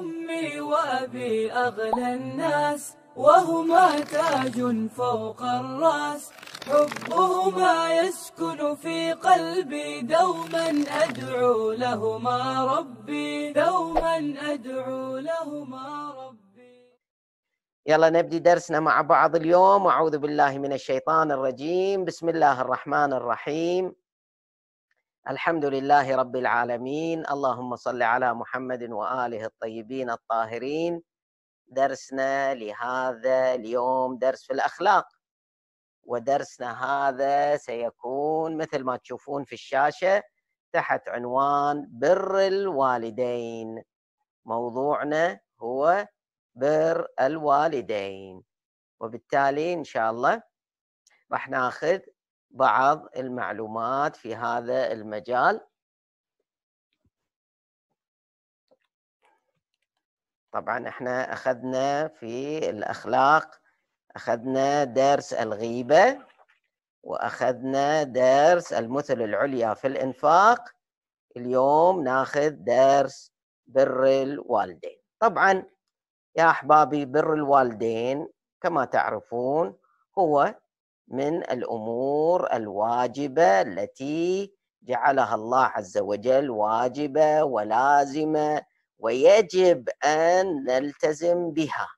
أمي وأبي أغلى الناس وهما تاج فوق الراس حبهما يسكن في قلبي دوما أدعو لهما ربي دوما أدعو لهما ربي يلا نبدي درسنا مع بعض اليوم أعوذ بالله من الشيطان الرجيم بسم الله الرحمن الرحيم الحمد لله رب العالمين اللهم صل على محمد وآله الطيبين الطاهرين درسنا لهذا اليوم درس في الأخلاق ودرسنا هذا سيكون مثل ما تشوفون في الشاشة تحت عنوان بر الوالدين موضوعنا هو بر الوالدين وبالتالي إن شاء الله راح ناخذ بعض المعلومات في هذا المجال طبعا احنا اخذنا في الاخلاق اخذنا درس الغيبه واخذنا درس المثل العليا في الانفاق اليوم ناخذ درس بر الوالدين طبعا يا احبابي بر الوالدين كما تعرفون هو من الأمور الواجبة التي جعلها الله عز وجل واجبة ولازمة ويجب أن نلتزم بها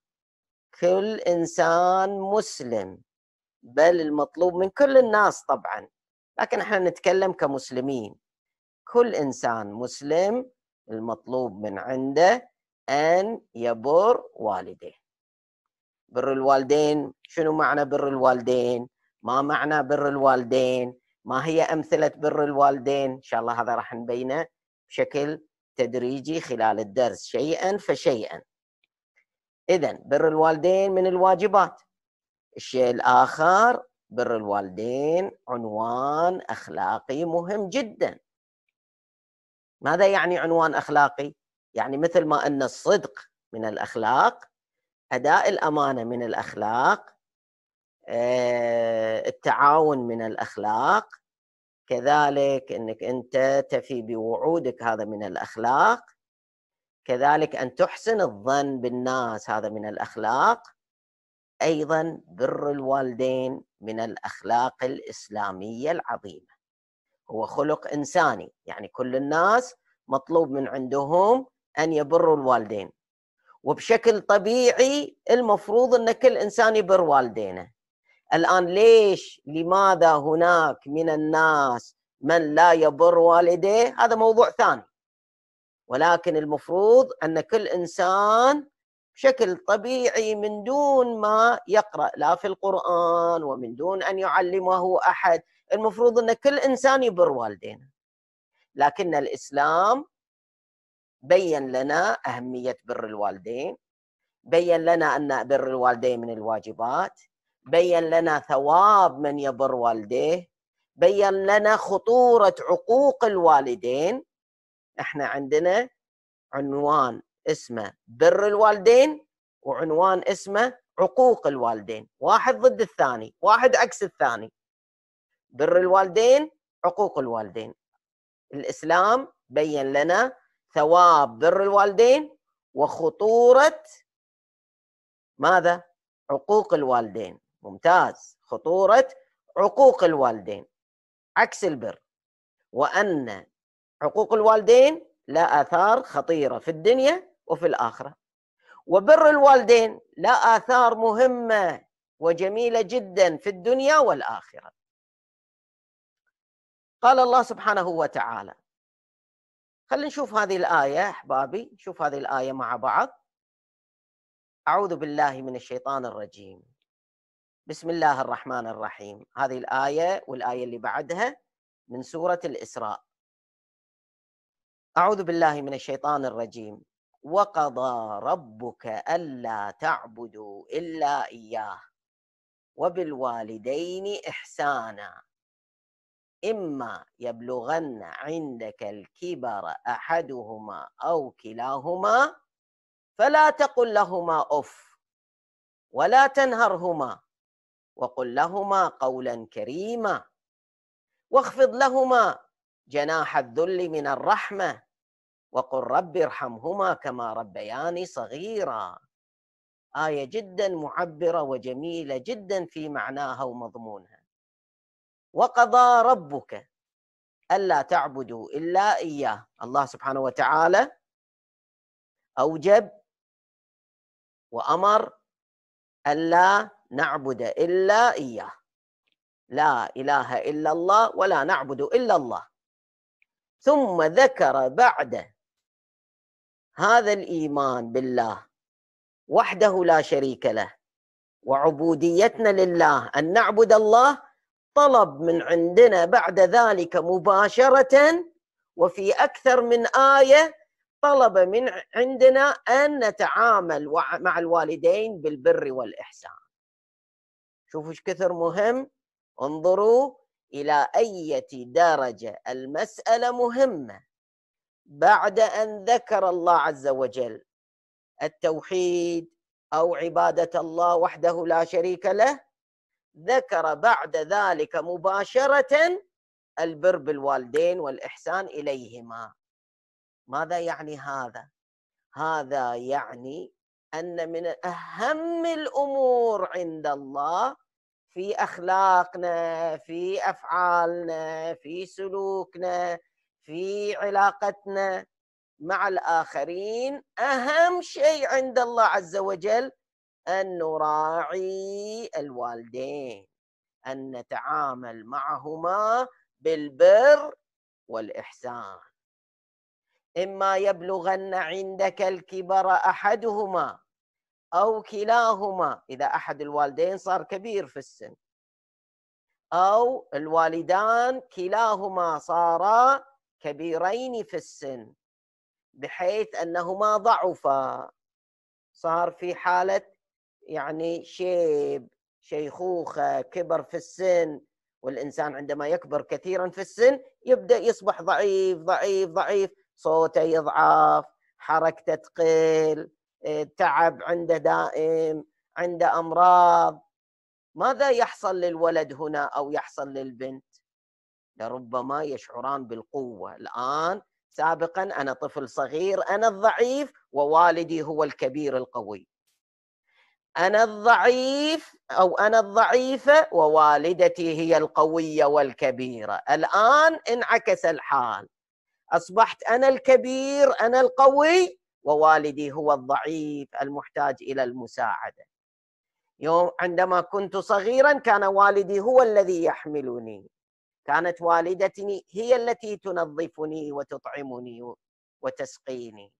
كل إنسان مسلم بل المطلوب من كل الناس طبعا لكن احنا نتكلم كمسلمين كل إنسان مسلم المطلوب من عنده أن يبر والديه بر الوالدين شنو معنى بر الوالدين ما معنى بر الوالدين ما هي أمثلة بر الوالدين إن شاء الله هذا راح نبينه بشكل تدريجي خلال الدرس شيئا فشيئا إذا بر الوالدين من الواجبات الشيء الآخر بر الوالدين عنوان أخلاقي مهم جدا ماذا يعني عنوان أخلاقي؟ يعني مثل ما أن الصدق من الأخلاق أداء الأمانة من الأخلاق آه، التعاون من الاخلاق كذلك انك انت تفي بوعودك هذا من الاخلاق كذلك ان تحسن الظن بالناس هذا من الاخلاق ايضا بر الوالدين من الاخلاق الاسلاميه العظيمه هو خلق انساني يعني كل الناس مطلوب من عندهم ان يبروا الوالدين وبشكل طبيعي المفروض ان كل انسان يبر والدينه الآن ليش لماذا هناك من الناس من لا يبر والديه هذا موضوع ثاني ولكن المفروض أن كل إنسان بشكل طبيعي من دون ما يقرأ لا في القرآن ومن دون أن يعلمه أحد المفروض أن كل إنسان يبر والدينا لكن الإسلام بين لنا أهمية بر الوالدين بين لنا أن بر الوالدين من الواجبات بين لنا ثواب من يبر والديه بين لنا خطورة عقوق الوالدين احنا عندنا عنوان اسمه بر الوالدين وعنوان اسمه عقوق الوالدين واحد ضد الثاني واحد عكس الثاني بر الوالدين عقوق الوالدين الإسلام بين لنا ثواب بر الوالدين وخطورة ماذا؟ عقوق الوالدين ممتاز خطورة عقوق الوالدين عكس البر وأن عقوق الوالدين لا آثار خطيرة في الدنيا وفي الآخرة وبر الوالدين لا آثار مهمة وجميلة جدا في الدنيا والآخرة قال الله سبحانه وتعالى خلينا نشوف هذه الآية أحبابي نشوف هذه الآية مع بعض أعوذ بالله من الشيطان الرجيم بسم الله الرحمن الرحيم هذه الآية والآية اللي بعدها من سورة الإسراء أعوذ بالله من الشيطان الرجيم وقضى ربك ألا تعبدوا إلا إياه وبالوالدين إحسانا إما يبلغن عندك الكبر أحدهما أو كلاهما فلا تقل لهما أف ولا تنهرهما وقل لهما قولا كريما واخفض لهما جناح الذل من الرحمه وقل رب ارحمهما كما ربياني صغيرا ايه جدا معبره وجميله جدا في معناها ومضمونها وقضى ربك الا تعبدوا الا اياه الله سبحانه وتعالى اوجب وامر ألا نعبد إلا إياه لا إله إلا الله ولا نعبد إلا الله ثم ذكر بعد هذا الإيمان بالله وحده لا شريك له وعبوديتنا لله أن نعبد الله طلب من عندنا بعد ذلك مباشرة وفي أكثر من آية طلب من عندنا أن نتعامل مع الوالدين بالبر والإحسان شوفوا ايش كثر مهم انظروا إلى أي درجة المسألة مهمة بعد أن ذكر الله عز وجل التوحيد أو عبادة الله وحده لا شريك له ذكر بعد ذلك مباشرة البر بالوالدين والإحسان إليهما ماذا يعني هذا هذا يعني ان من اهم الامور عند الله في اخلاقنا في افعالنا في سلوكنا في علاقتنا مع الاخرين اهم شيء عند الله عز وجل ان نراعي الوالدين ان نتعامل معهما بالبر والاحسان إما يبلغن عندك الكبر أحدهما أو كلاهما إذا أحد الوالدين صار كبير في السن أو الوالدان كلاهما صارا كبيرين في السن بحيث أنهما ضعفا صار في حالة يعني شيب شيخوخة كبر في السن والإنسان عندما يكبر كثيرا في السن يبدأ يصبح ضعيف ضعيف ضعيف صوته يضعف حركته تقل آه، تعب عنده دائم عنده امراض ماذا يحصل للولد هنا او يحصل للبنت لربما يشعران بالقوه الان سابقا انا طفل صغير انا الضعيف ووالدي هو الكبير القوي انا الضعيف او انا الضعيفه ووالدتي هي القويه والكبيره الان انعكس الحال اصبحت انا الكبير انا القوي ووالدي هو الضعيف المحتاج الى المساعده يوم عندما كنت صغيرا كان والدي هو الذي يحملني كانت والدتي هي التي تنظفني وتطعمني وتسقيني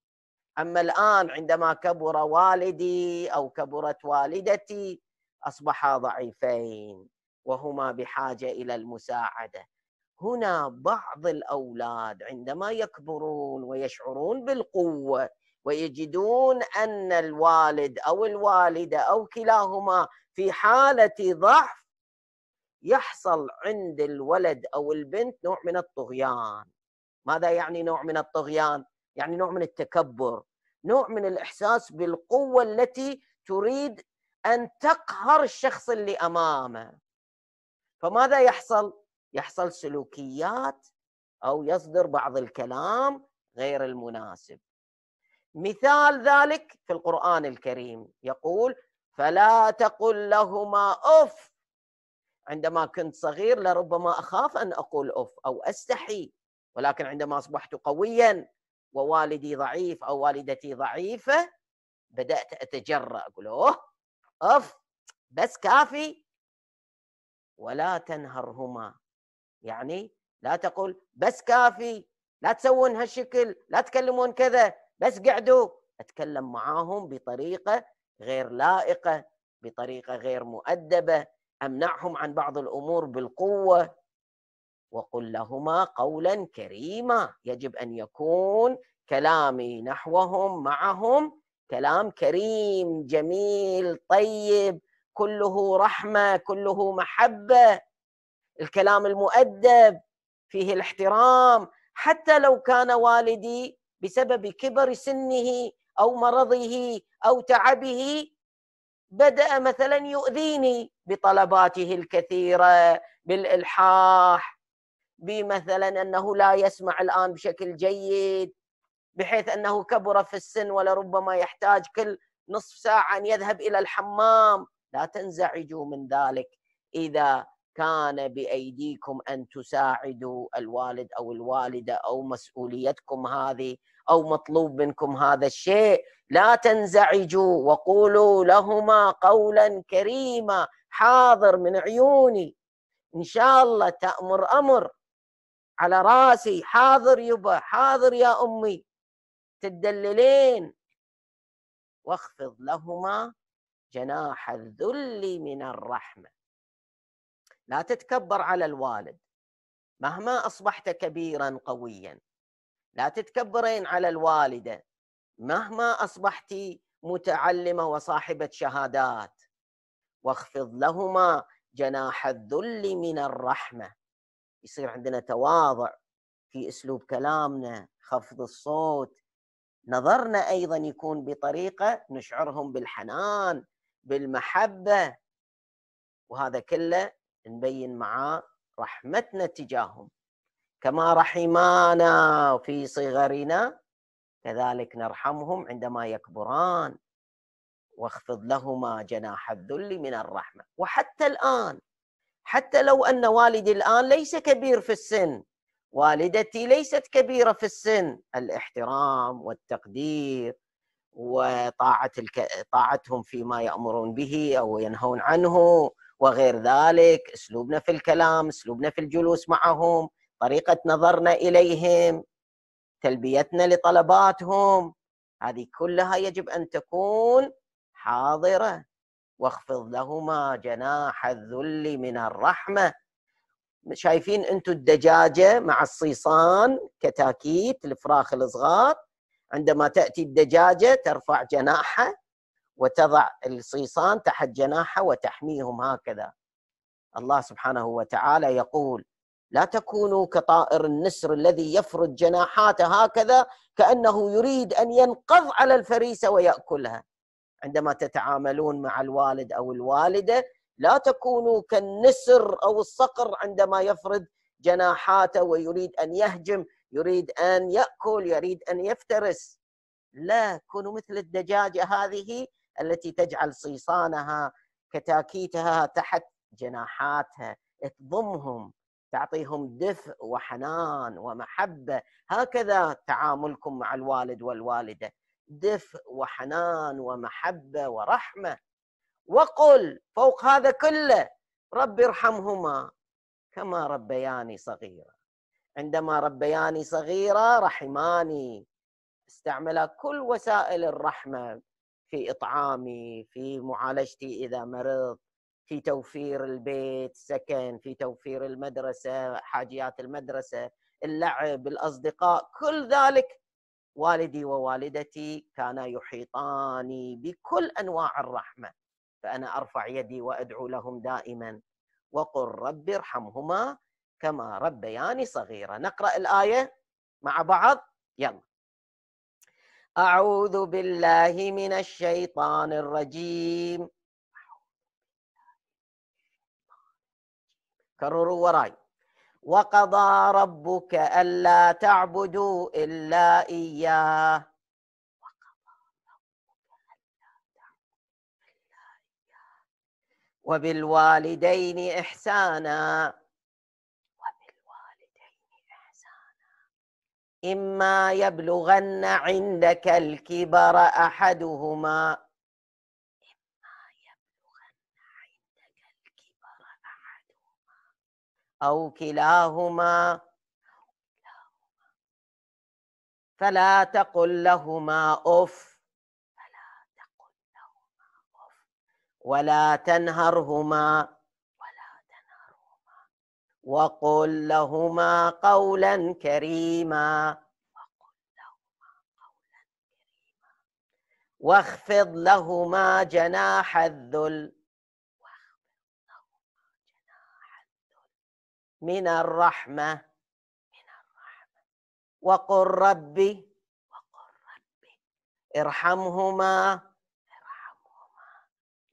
اما الان عندما كبر والدي او كبرت والدتي اصبحا ضعيفين وهما بحاجه الى المساعده هنا بعض الاولاد عندما يكبرون ويشعرون بالقوه ويجدون ان الوالد او الوالده او كلاهما في حاله ضعف يحصل عند الولد او البنت نوع من الطغيان ماذا يعني نوع من الطغيان يعني نوع من التكبر نوع من الاحساس بالقوه التي تريد ان تقهر الشخص اللي امامه فماذا يحصل يحصل سلوكيات او يصدر بعض الكلام غير المناسب مثال ذلك في القران الكريم يقول فلا تقل لهما اف عندما كنت صغير لربما اخاف ان اقول اف او استحي ولكن عندما اصبحت قويا ووالدي ضعيف او والدتي ضعيفه بدات اتجرا اقول اوه اف بس كافي ولا تنهرهما يعني لا تقول بس كافي لا تسوون هالشكل لا تكلمون كذا بس قعدوا اتكلم معاهم بطريقه غير لائقه بطريقه غير مؤدبه امنعهم عن بعض الامور بالقوه وقل لهما قولا كريما يجب ان يكون كلامي نحوهم معهم كلام كريم جميل طيب كله رحمه كله محبه الكلام المؤدب فيه الاحترام حتى لو كان والدي بسبب كبر سنه او مرضه او تعبه بدا مثلا يؤذيني بطلباته الكثيره بالالحاح بمثلا انه لا يسمع الان بشكل جيد بحيث انه كبر في السن ولربما يحتاج كل نصف ساعه ان يذهب الى الحمام لا تنزعجوا من ذلك اذا كان بايديكم ان تساعدوا الوالد او الوالده او مسؤوليتكم هذه او مطلوب منكم هذا الشيء لا تنزعجوا وقولوا لهما قولا كريما حاضر من عيوني ان شاء الله تامر امر على راسي حاضر يبا حاضر يا امي تدللين واخفض لهما جناح الذل من الرحمه لا تتكبر على الوالد مهما اصبحت كبيرا قويا لا تتكبرين على الوالده مهما اصبحت متعلمه وصاحبه شهادات واخفض لهما جناح الذل من الرحمه يصير عندنا تواضع في اسلوب كلامنا خفض الصوت نظرنا ايضا يكون بطريقه نشعرهم بالحنان بالمحبه وهذا كله نبين معاه رحمتنا تجاههم كما رحمانا في صغرنا كذلك نرحمهم عندما يكبران واخفض لهما جناح الذل من الرحمه وحتى الان حتى لو ان والدي الان ليس كبير في السن والدتي ليست كبيره في السن الاحترام والتقدير وطاعه الك... طاعتهم فيما يامرون به او ينهون عنه وغير ذلك اسلوبنا في الكلام اسلوبنا في الجلوس معهم طريقه نظرنا اليهم تلبيتنا لطلباتهم هذه كلها يجب ان تكون حاضره واخفض لهما جناح الذل من الرحمه شايفين انتم الدجاجه مع الصيصان كتاكيت الفراخ الصغار عندما تاتي الدجاجه ترفع جناحها وتضع الصيصان تحت جناحه وتحميهم هكذا الله سبحانه وتعالى يقول لا تكونوا كطائر النسر الذي يفرد جناحاته هكذا كانه يريد ان ينقض على الفريسه وياكلها عندما تتعاملون مع الوالد او الوالده لا تكونوا كالنسر او الصقر عندما يفرد جناحاته ويريد ان يهجم يريد ان ياكل يريد ان يفترس لا كونوا مثل الدجاجه هذه التي تجعل صيصانها كتاكيتها تحت جناحاتها تضمهم تعطيهم دفء وحنان ومحبه هكذا تعاملكم مع الوالد والوالده دفء وحنان ومحبه ورحمه وقل فوق هذا كله رب ارحمهما كما ربياني صغيرا عندما ربياني صغيرا رحماني استعمل كل وسائل الرحمه في اطعامي في معالجتي اذا مرض في توفير البيت سكن في توفير المدرسه حاجيات المدرسه اللعب الاصدقاء كل ذلك والدي ووالدتي كانا يحيطاني بكل انواع الرحمه فانا ارفع يدي وادعو لهم دائما وقل رب ارحمهما كما ربياني صغيرا نقرا الايه مع بعض يلا أعوذ بالله من الشيطان الرجيم كرروا وراي وقضى ربك ألا تعبدوا إلا إياه وبالوالدين إحسانا إما يبلغن عندك الكبر أحدهما إما يبلغن عندك الكبر أحدهما أو كلاهما فلا تقل لهما أف فلا تقل لهما أف ولا تنهرهما وقل لهما قولا كريما واخفض لهما جناح الذل من الرحمة وقل ربي ارحمهما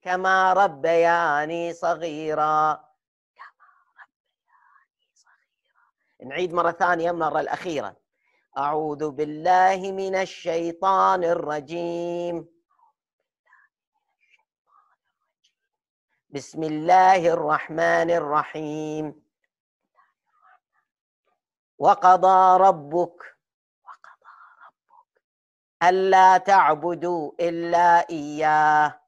كما ربياني صغيرا نعيد مرة ثانية المرة الأخيرة أعوذ بالله من الشيطان الرجيم بسم الله الرحمن الرحيم وقضى ربك وقضى ربك ألا تعبدوا إلا إياه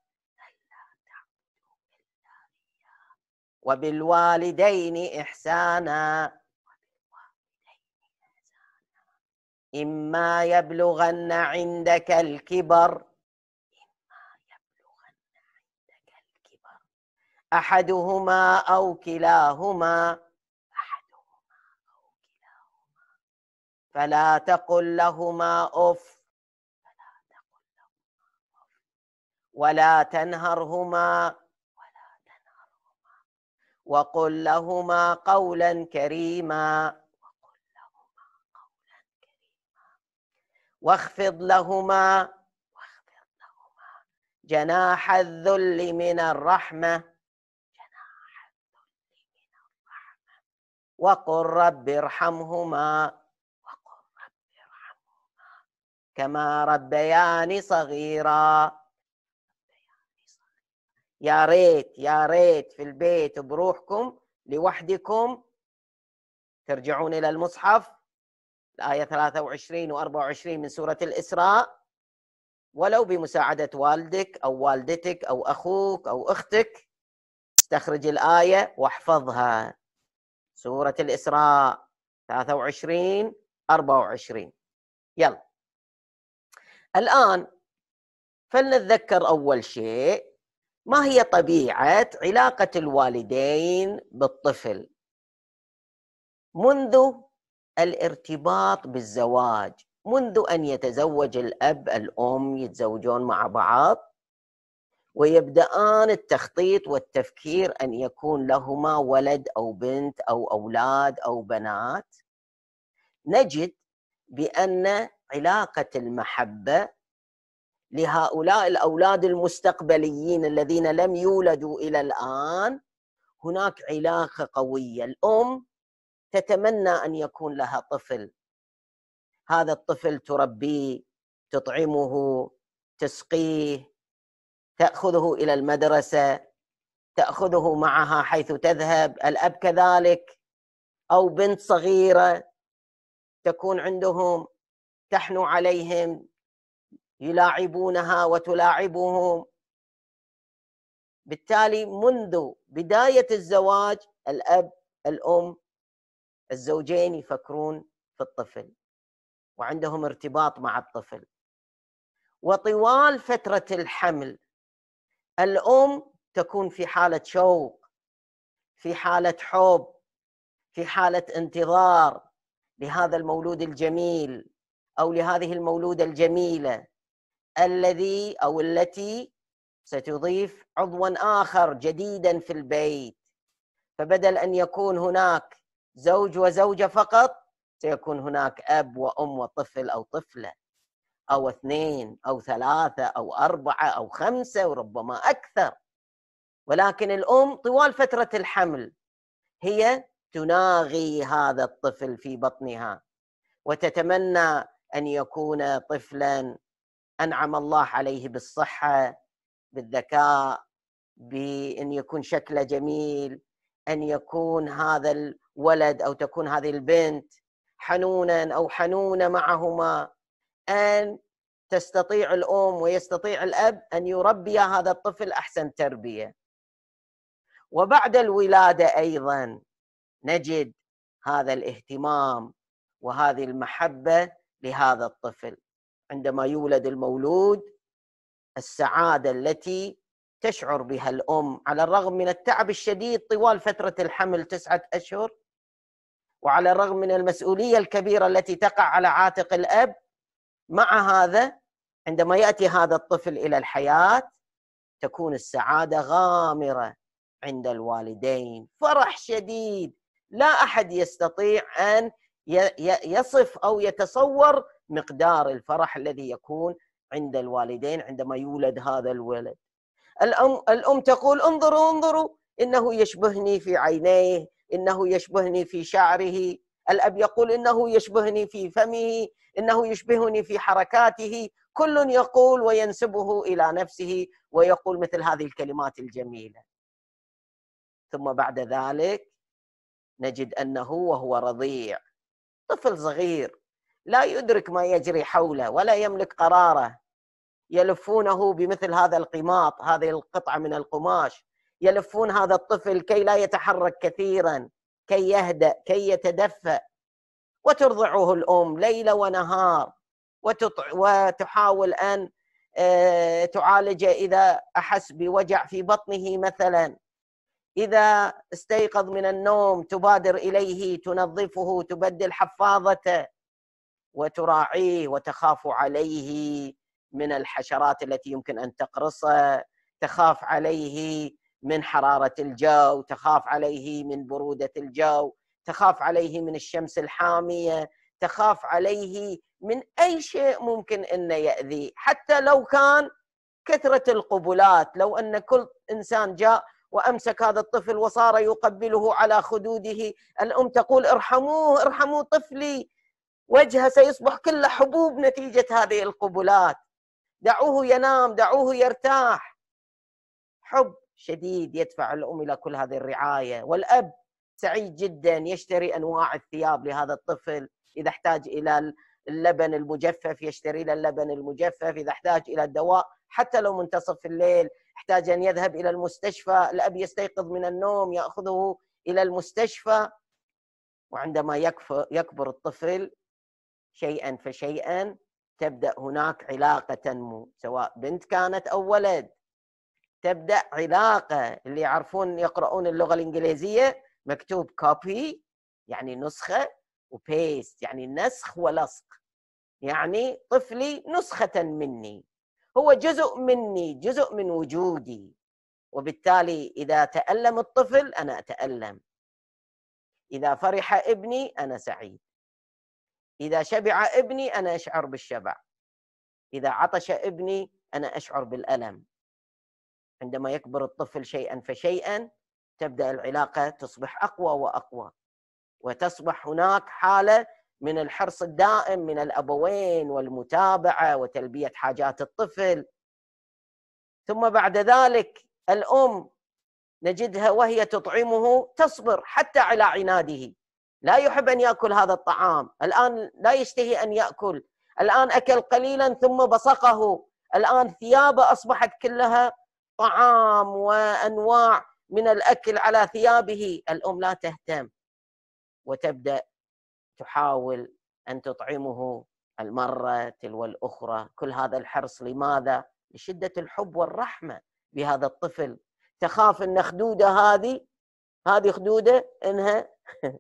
وبالوالدين إحسانا إما يبلغن عندك الكبر إما يبلغن عندك الكبر أحدهما أو كلاهما أحدهما أو كلاهما فلا تقل لهما أف فلا تقل لهما أف ولا تنهرهما ولا تنهرهما وقل لهما قولا كريما واخفض لهما واخفض لهما جناح الذل من الرحمة جناح الذل وقل رب ارحمهما وقل رب ارحمهما كما ربياني صغيرا يا ريت يا ريت في البيت بروحكم لوحدكم ترجعون إلى المصحف الآية 23 و 24 من سورة الإسراء ولو بمساعدة والدك أو والدتك أو أخوك أو أختك استخرج الآية واحفظها سورة الإسراء 23 24 يلا الآن فلنتذكر أول شيء ما هي طبيعة علاقة الوالدين بالطفل منذ الارتباط بالزواج منذ أن يتزوج الأب الأم يتزوجون مع بعض ويبدأان التخطيط والتفكير أن يكون لهما ولد أو بنت أو أولاد أو بنات نجد بأن علاقة المحبة لهؤلاء الأولاد المستقبليين الذين لم يولدوا إلى الآن هناك علاقة قوية الأم تتمنى ان يكون لها طفل هذا الطفل تربيه تطعمه تسقيه تاخذه الى المدرسه تاخذه معها حيث تذهب الاب كذلك او بنت صغيره تكون عندهم تحنو عليهم يلاعبونها وتلاعبهم بالتالي منذ بدايه الزواج الاب الام الزوجين يفكرون في الطفل وعندهم ارتباط مع الطفل وطوال فترة الحمل الأم تكون في حالة شوق في حالة حب في حالة انتظار لهذا المولود الجميل أو لهذه المولودة الجميلة الذي أو التي ستضيف عضوا آخر جديدا في البيت فبدل أن يكون هناك زوج وزوجه فقط سيكون هناك اب وام وطفل او طفله او اثنين او ثلاثه او اربعه او خمسه وربما اكثر ولكن الام طوال فتره الحمل هي تناغي هذا الطفل في بطنها وتتمنى ان يكون طفلا انعم الله عليه بالصحه بالذكاء بان يكون شكله جميل ان يكون هذا ولد او تكون هذه البنت حنونا او حنونه معهما ان تستطيع الام ويستطيع الاب ان يربي هذا الطفل احسن تربيه وبعد الولاده ايضا نجد هذا الاهتمام وهذه المحبه لهذا الطفل عندما يولد المولود السعاده التي تشعر بها الام على الرغم من التعب الشديد طوال فتره الحمل تسعه اشهر وعلى الرغم من المسؤوليه الكبيره التي تقع على عاتق الاب مع هذا عندما ياتي هذا الطفل الى الحياه تكون السعاده غامره عند الوالدين فرح شديد لا احد يستطيع ان يصف او يتصور مقدار الفرح الذي يكون عند الوالدين عندما يولد هذا الولد الام الام تقول انظروا انظروا انه يشبهني في عينيه انه يشبهني في شعره الاب يقول انه يشبهني في فمه انه يشبهني في حركاته كل يقول وينسبه الى نفسه ويقول مثل هذه الكلمات الجميله ثم بعد ذلك نجد انه وهو رضيع طفل صغير لا يدرك ما يجري حوله ولا يملك قراره يلفونه بمثل هذا القماط هذه القطعه من القماش يلفون هذا الطفل كي لا يتحرك كثيرا كي يهدأ كي يتدفأ وترضعه الأم ليل ونهار وتطع وتحاول أن آه، تعالجه إذا أحس بوجع في بطنه مثلا إذا استيقظ من النوم تبادر إليه تنظفه تبدل حفاظته وتراعيه وتخاف عليه من الحشرات التي يمكن أن تقرصه تخاف عليه من حراره الجو تخاف عليه من بروده الجو تخاف عليه من الشمس الحاميه تخاف عليه من اي شيء ممكن انه ياذيه حتى لو كان كثره القبلات لو ان كل انسان جاء وامسك هذا الطفل وصار يقبله على خدوده الام تقول ارحموه ارحموا طفلي وجهه سيصبح كله حبوب نتيجه هذه القبلات دعوه ينام دعوه يرتاح حب شديد يدفع الام الى كل هذه الرعايه والاب سعيد جدا يشتري انواع الثياب لهذا الطفل اذا احتاج الى اللبن المجفف يشتري له اللبن المجفف اذا احتاج الى الدواء حتى لو منتصف الليل احتاج ان يذهب الى المستشفى الاب يستيقظ من النوم ياخذه الى المستشفى وعندما يكبر الطفل شيئا فشيئا تبدا هناك علاقه تنمو سواء بنت كانت او ولد تبدا علاقه اللي يعرفون يقرؤون اللغه الانجليزيه مكتوب كوبي يعني نسخه وبيست يعني نسخ ولصق يعني طفلي نسخه مني هو جزء مني جزء من وجودي وبالتالي اذا تالم الطفل انا اتالم اذا فرح ابني انا سعيد اذا شبع ابني انا اشعر بالشبع اذا عطش ابني انا اشعر بالالم عندما يكبر الطفل شيئا فشيئا تبدا العلاقه تصبح اقوى واقوى وتصبح هناك حاله من الحرص الدائم من الابوين والمتابعه وتلبيه حاجات الطفل ثم بعد ذلك الام نجدها وهي تطعمه تصبر حتى على عناده لا يحب ان ياكل هذا الطعام الان لا يشتهي ان ياكل الان اكل قليلا ثم بصقه الان ثيابه اصبحت كلها طعام وانواع من الاكل على ثيابه الام لا تهتم وتبدا تحاول ان تطعمه المره تلو الاخرى كل هذا الحرص لماذا لشده الحب والرحمه بهذا الطفل تخاف ان خدوده هذه هذه خدوده انها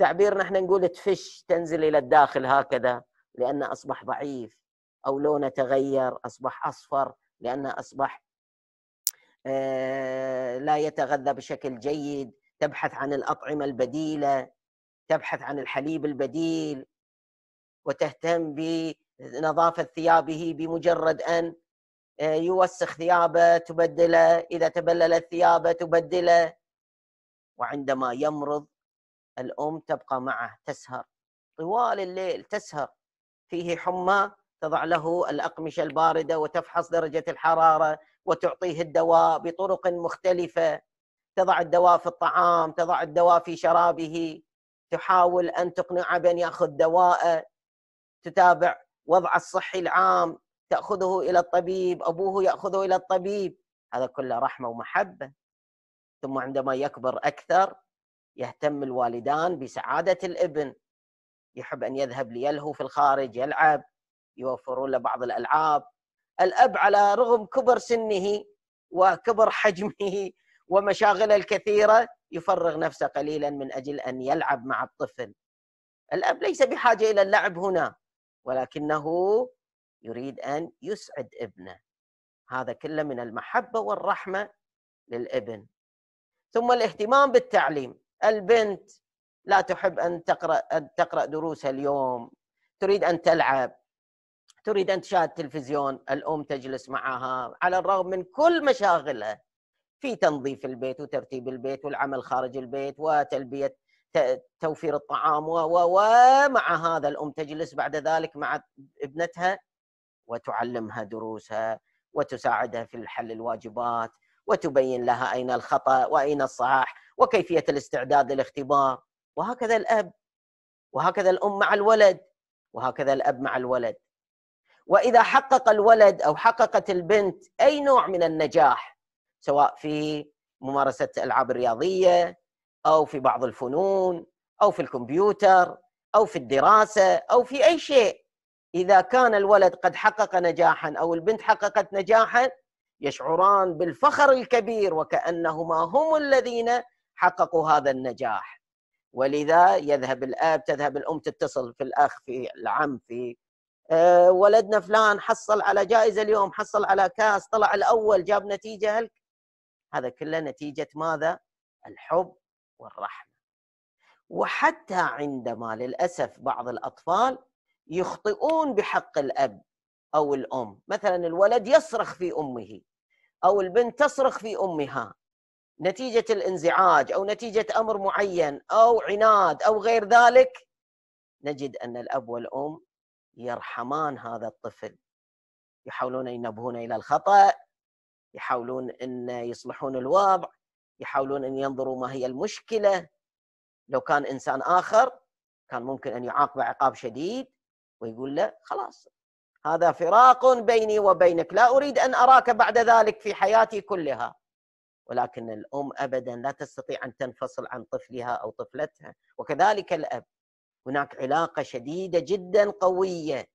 تعبيرنا احنا نقول تفش تنزل الى الداخل هكذا لانه اصبح ضعيف او لونه تغير اصبح اصفر لانه اصبح آه، لا يتغذى بشكل جيد تبحث عن الاطعمه البديله تبحث عن الحليب البديل وتهتم بنظافه ثيابه بمجرد ان آه، يوسخ ثيابه تبدله اذا تبللت ثيابه تبدله وعندما يمرض الام تبقى معه تسهر طوال الليل تسهر فيه حمى تضع له الاقمشه البارده وتفحص درجه الحراره وتعطيه الدواء بطرق مختلفه تضع الدواء في الطعام تضع الدواء في شرابه تحاول ان تقنعه بان ياخذ دواءه تتابع وضعه الصحي العام تاخذه الى الطبيب ابوه ياخذه الى الطبيب هذا كله رحمه ومحبه ثم عندما يكبر اكثر يهتم الوالدان بسعاده الابن يحب ان يذهب ليلهو في الخارج يلعب يوفرون له بعض الالعاب الاب على رغم كبر سنه وكبر حجمه ومشاغله الكثيره يفرغ نفسه قليلا من اجل ان يلعب مع الطفل الاب ليس بحاجه الى اللعب هنا ولكنه يريد ان يسعد ابنه هذا كله من المحبه والرحمه للابن ثم الاهتمام بالتعليم البنت لا تحب ان تقرا ان تقرا دروسها اليوم تريد ان تلعب تريد ان تشاهد تلفزيون الام تجلس معها على الرغم من كل مشاغلها في تنظيف البيت وترتيب البيت والعمل خارج البيت وتلبيه توفير الطعام ومع هذا الام تجلس بعد ذلك مع ابنتها وتعلمها دروسها وتساعدها في حل الواجبات وتبين لها اين الخطا واين الصحاح وكيفيه الاستعداد للاختبار وهكذا الاب وهكذا الام مع الولد وهكذا الاب مع الولد واذا حقق الولد او حققت البنت اي نوع من النجاح سواء في ممارسه الالعاب الرياضيه او في بعض الفنون او في الكمبيوتر او في الدراسه او في اي شيء اذا كان الولد قد حقق نجاحا او البنت حققت نجاحا يشعران بالفخر الكبير وكانهما هم الذين حققوا هذا النجاح ولذا يذهب الاب تذهب الام تتصل في الاخ في العم في آه، ولدنا فلان حصل على جائزه اليوم حصل على كاس طلع الاول جاب نتيجه هلك هذا كله نتيجه ماذا الحب والرحمه وحتى عندما للاسف بعض الاطفال يخطئون بحق الاب او الام مثلا الولد يصرخ في امه او البنت تصرخ في امها نتيجه الانزعاج او نتيجه امر معين او عناد او غير ذلك نجد ان الاب والام يرحمان هذا الطفل يحاولون ينبهون الى الخطا يحاولون ان يصلحون الوضع يحاولون ان ينظروا ما هي المشكله لو كان انسان اخر كان ممكن ان يعاقبه عقاب شديد ويقول له خلاص هذا فراق بيني وبينك لا اريد ان اراك بعد ذلك في حياتي كلها ولكن الام ابدا لا تستطيع ان تنفصل عن طفلها او طفلتها وكذلك الاب هناك علاقه شديده جدا قويه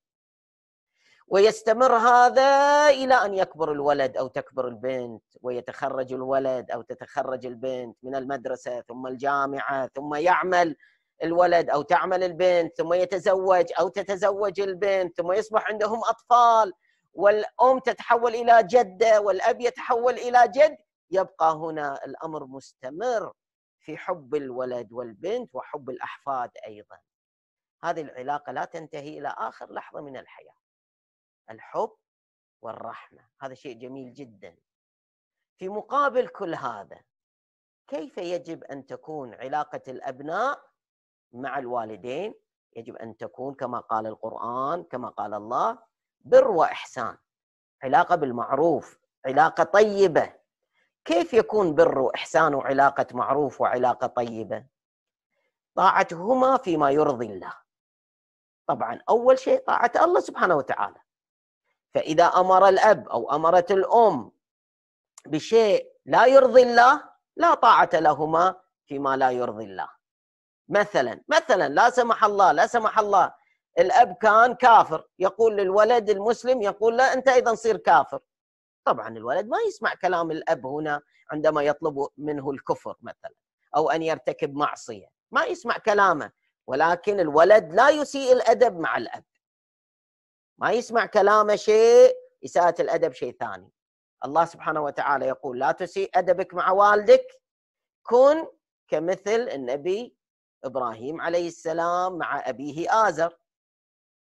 ويستمر هذا الى ان يكبر الولد او تكبر البنت ويتخرج الولد او تتخرج البنت من المدرسه ثم الجامعه ثم يعمل الولد او تعمل البنت ثم يتزوج او تتزوج البنت ثم يصبح عندهم اطفال والام تتحول الى جده والاب يتحول الى جد يبقى هنا الامر مستمر في حب الولد والبنت وحب الاحفاد ايضا هذه العلاقة لا تنتهي إلى آخر لحظة من الحياة الحب والرحمة هذا شيء جميل جدا في مقابل كل هذا كيف يجب أن تكون علاقة الأبناء مع الوالدين يجب أن تكون كما قال القرآن كما قال الله بر وإحسان علاقة بالمعروف علاقة طيبة كيف يكون بر وإحسان وعلاقة معروف وعلاقة طيبة طاعتهما فيما يرضي الله طبعا أول شيء طاعة الله سبحانه وتعالى فإذا أمر الأب أو أمرت الأم بشيء لا يرضي الله لا طاعة لهما فيما لا يرضي الله مثلا مثلا لا سمح الله لا سمح الله الأب كان كافر يقول للولد المسلم يقول له أنت أيضا صير كافر طبعا الولد ما يسمع كلام الأب هنا عندما يطلب منه الكفر مثلا أو أن يرتكب معصية ما يسمع كلامه ولكن الولد لا يسيء الادب مع الاب ما يسمع كلامه شيء اساءه الادب شيء ثاني الله سبحانه وتعالى يقول لا تسيء ادبك مع والدك كن كمثل النبي ابراهيم عليه السلام مع ابيه ازر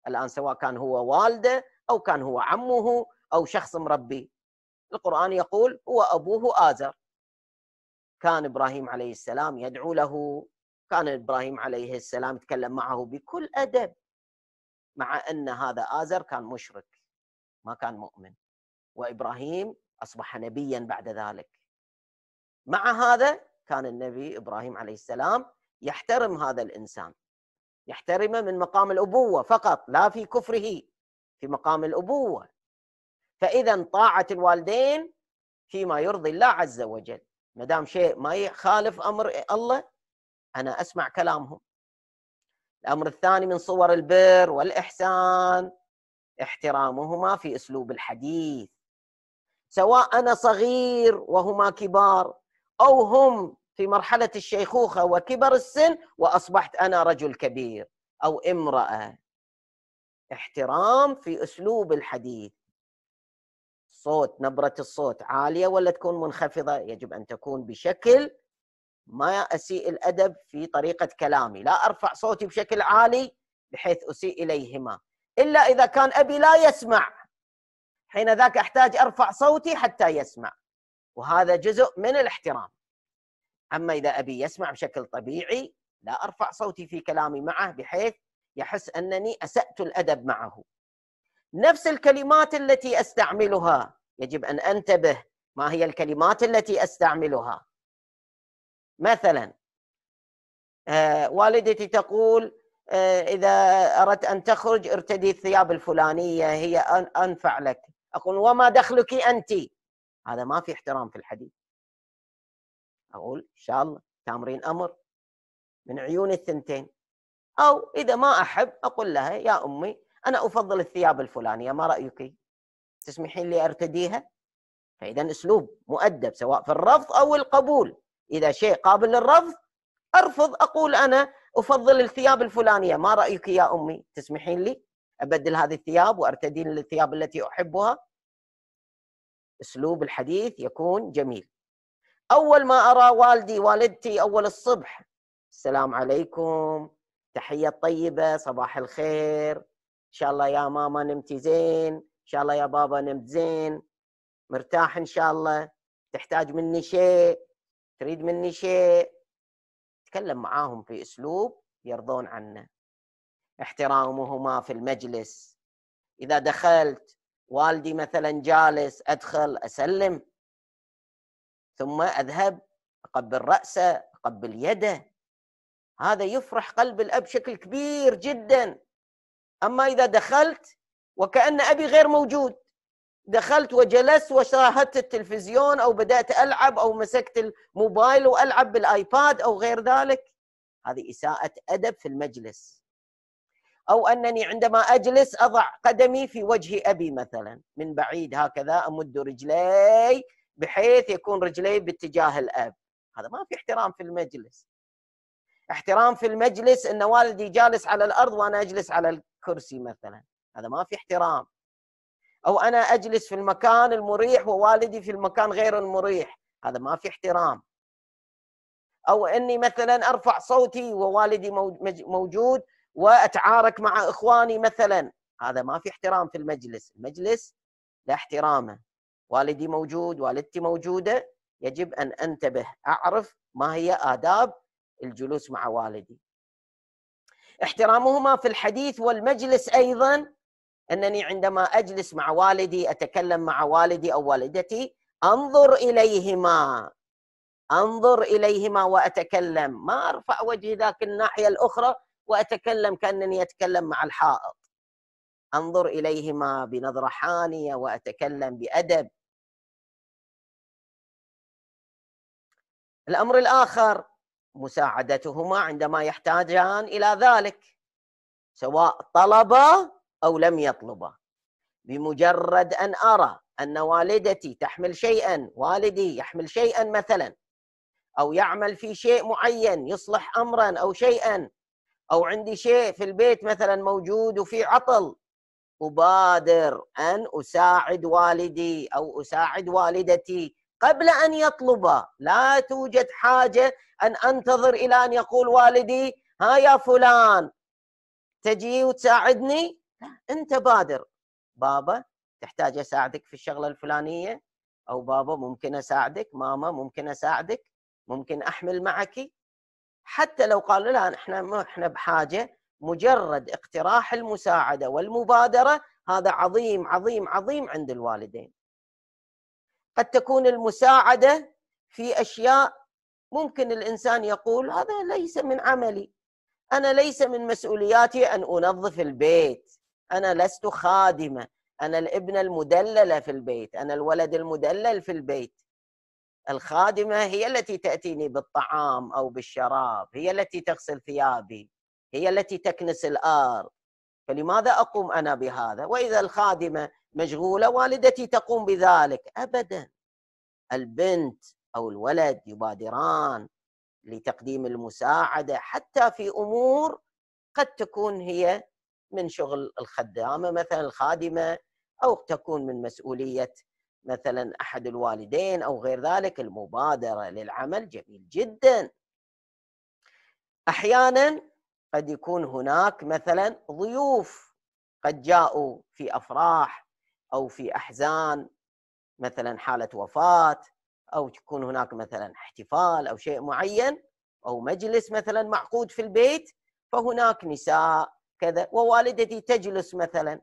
الان سواء كان هو والده او كان هو عمه او شخص مربيه القران يقول هو ابوه ازر كان ابراهيم عليه السلام يدعو له كان ابراهيم عليه السلام تكلم معه بكل ادب مع ان هذا ازر كان مشرك ما كان مؤمن وابراهيم اصبح نبيا بعد ذلك مع هذا كان النبي ابراهيم عليه السلام يحترم هذا الانسان يحترمه من مقام الابوه فقط لا في كفره في مقام الابوه فاذا طاعه الوالدين فيما يرضي الله عز وجل ما دام شيء ما يخالف امر الله أنا أسمع كلامهم الأمر الثاني من صور البر والإحسان احترامهما في أسلوب الحديث سواء أنا صغير وهما كبار أو هم في مرحلة الشيخوخة وكبر السن وأصبحت أنا رجل كبير أو امرأة احترام في أسلوب الحديث صوت نبرة الصوت عالية ولا تكون منخفضة يجب أن تكون بشكل ما اسيء الادب في طريقه كلامي، لا ارفع صوتي بشكل عالي بحيث اسيء اليهما، الا اذا كان ابي لا يسمع. حين ذاك احتاج ارفع صوتي حتى يسمع. وهذا جزء من الاحترام. اما اذا ابي يسمع بشكل طبيعي لا ارفع صوتي في كلامي معه بحيث يحس انني اسات الادب معه. نفس الكلمات التي استعملها يجب ان انتبه ما هي الكلمات التي استعملها مثلا آه، والدتي تقول آه، اذا اردت ان تخرج ارتدي الثياب الفلانيه هي انفع لك اقول وما دخلك انت هذا ما في احترام في الحديث اقول ان شاء الله تامرين امر من عيون الثنتين او اذا ما احب اقول لها يا امي انا افضل الثياب الفلانيه ما رايك تسمحين لي ارتديها فاذا اسلوب مؤدب سواء في الرفض او القبول اذا شيء قابل للرفض ارفض اقول انا افضل الثياب الفلانيه ما رايك يا امي تسمحين لي ابدل هذه الثياب وارتدين الثياب التي احبها اسلوب الحديث يكون جميل اول ما ارى والدي والدتي اول الصبح السلام عليكم تحيه طيبه صباح الخير ان شاء الله يا ماما نمتي زين ان شاء الله يا بابا نمت زين مرتاح ان شاء الله تحتاج مني شيء تريد مني شيء تكلم معاهم في اسلوب يرضون عنه احترامهما في المجلس اذا دخلت والدي مثلا جالس ادخل اسلم ثم اذهب اقبل راسه اقبل يده هذا يفرح قلب الاب بشكل كبير جدا اما اذا دخلت وكان ابي غير موجود دخلت وجلست وشاهدت التلفزيون او بدات العب او مسكت الموبايل والعب بالايباد او غير ذلك هذه اساءه ادب في المجلس او انني عندما اجلس اضع قدمي في وجه ابي مثلا من بعيد هكذا امد رجلي بحيث يكون رجلي باتجاه الاب هذا ما في احترام في المجلس احترام في المجلس ان والدي جالس على الارض وانا اجلس على الكرسي مثلا هذا ما في احترام او انا اجلس في المكان المريح ووالدي في المكان غير المريح هذا ما في احترام او اني مثلا ارفع صوتي ووالدي موجود واتعارك مع اخواني مثلا هذا ما في احترام في المجلس المجلس لا احترامه والدي موجود والدتي موجوده يجب ان انتبه اعرف ما هي اداب الجلوس مع والدي احترامهما في الحديث والمجلس ايضا انني عندما اجلس مع والدي اتكلم مع والدي او والدتي انظر اليهما انظر اليهما واتكلم ما ارفع وجهي ذاك الناحيه الاخرى واتكلم كانني اتكلم مع الحائط انظر اليهما بنظره حانيه واتكلم بادب الامر الاخر مساعدتهما عندما يحتاجان الى ذلك سواء طلبا أو لم يطلبه بمجرد أن أرى أن والدتي تحمل شيئا والدي يحمل شيئا مثلا أو يعمل في شيء معين يصلح أمرا أو شيئا أو عندي شيء في البيت مثلا موجود وفي عطل أبادر أن أساعد والدي أو أساعد والدتي قبل أن يطلب لا توجد حاجة أن أنتظر إلى أن يقول والدي ها يا فلان تجي وتساعدني انت بادر بابا تحتاج اساعدك في الشغله الفلانيه او بابا ممكن اساعدك ماما ممكن اساعدك ممكن احمل معك حتى لو قال لا احنا احنا بحاجه مجرد اقتراح المساعده والمبادره هذا عظيم عظيم عظيم عند الوالدين قد تكون المساعده في اشياء ممكن الانسان يقول هذا ليس من عملي انا ليس من مسؤولياتي ان انظف البيت انا لست خادمه انا الابنه المدلله في البيت انا الولد المدلل في البيت الخادمه هي التي تاتيني بالطعام او بالشراب هي التي تغسل ثيابي هي التي تكنس الارض فلماذا اقوم انا بهذا واذا الخادمه مشغوله والدتي تقوم بذلك ابدا البنت او الولد يبادران لتقديم المساعده حتى في امور قد تكون هي من شغل الخدامه مثلا الخادمه او تكون من مسؤوليه مثلا احد الوالدين او غير ذلك المبادره للعمل جميل جدا. احيانا قد يكون هناك مثلا ضيوف قد جاءوا في افراح او في احزان مثلا حاله وفاه او تكون هناك مثلا احتفال او شيء معين او مجلس مثلا معقود في البيت فهناك نساء كذا ووالدتي تجلس مثلا